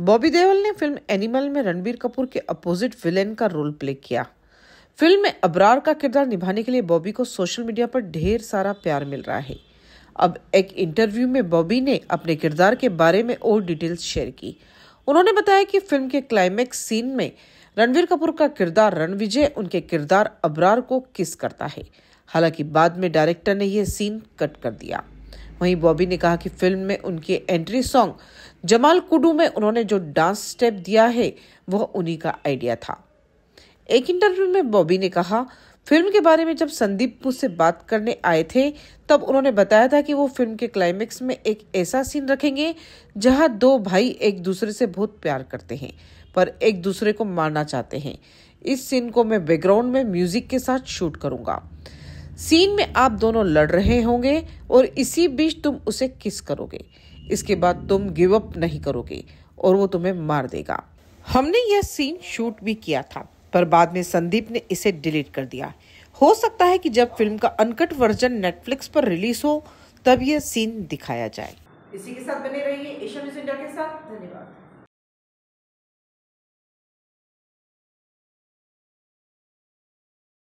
बॉबी देवल ने film animal में रणबीर कपूर के अपोजिट विलेन का रोल प्ले किया फिल्म में अबरार का किरदार निभाने के लिए बॉबी को सोशल मीडिया पर ढेर सारा प्यार मिल रहा है अब एक इंटरव्यू में बॉबी ने अपने किरदार के बारे में और डिटेल्स शेयर की उन्होंने बताया कि फिल्म के क्लाइमेक्स सीन में रणवीर कपूर का किरदार रणविजय उनके किरदार अबरार को किस करता है हालांकि बाद में डायरेक्टर ने यह सीन कट कर दिया वहीं बॉबी ने कहा कि फिल्म में उनके एंट्री सॉन्ग जमाल कुडू में उन्होंने जो डांस स्टेप दिया है वह उन्हीं का आइडिया था एक इंटरव्यू में बॉबी ने कहा फिल्म के बारे में जब संदीप मुझसे बात करने आए थे तब उन्होंने बताया था कि वो फिल्म के क्लाइमेक्स में एक ऐसा सीन रखेंगे जहां दो भाई एक दूसरे से बहुत प्यार करते हैं पर एक दूसरे को मारना चाहते हैं इस सीन को मैं बैकग्राउंड में म्यूजिक के साथ शूट करूंगा सीन में आप दोनों लड़ रहे होंगे और इसी बीच तुम उसे किस करोगे इसके बाद तुम गिव अप नहीं करोगे और वो तुम्हें मार देगा हमने यह सीन शूट भी किया था पर बाद में संदीप ने इसे डिलीट कर दिया हो सकता है कि जब फिल्म का अनकट वर्जन नेटफ्लिक्स पर रिलीज हो तब यह सीन दिखाया जाए इसी के साथ बने रहिए एशिया न्यूज इंडिया के साथ धन्यवाद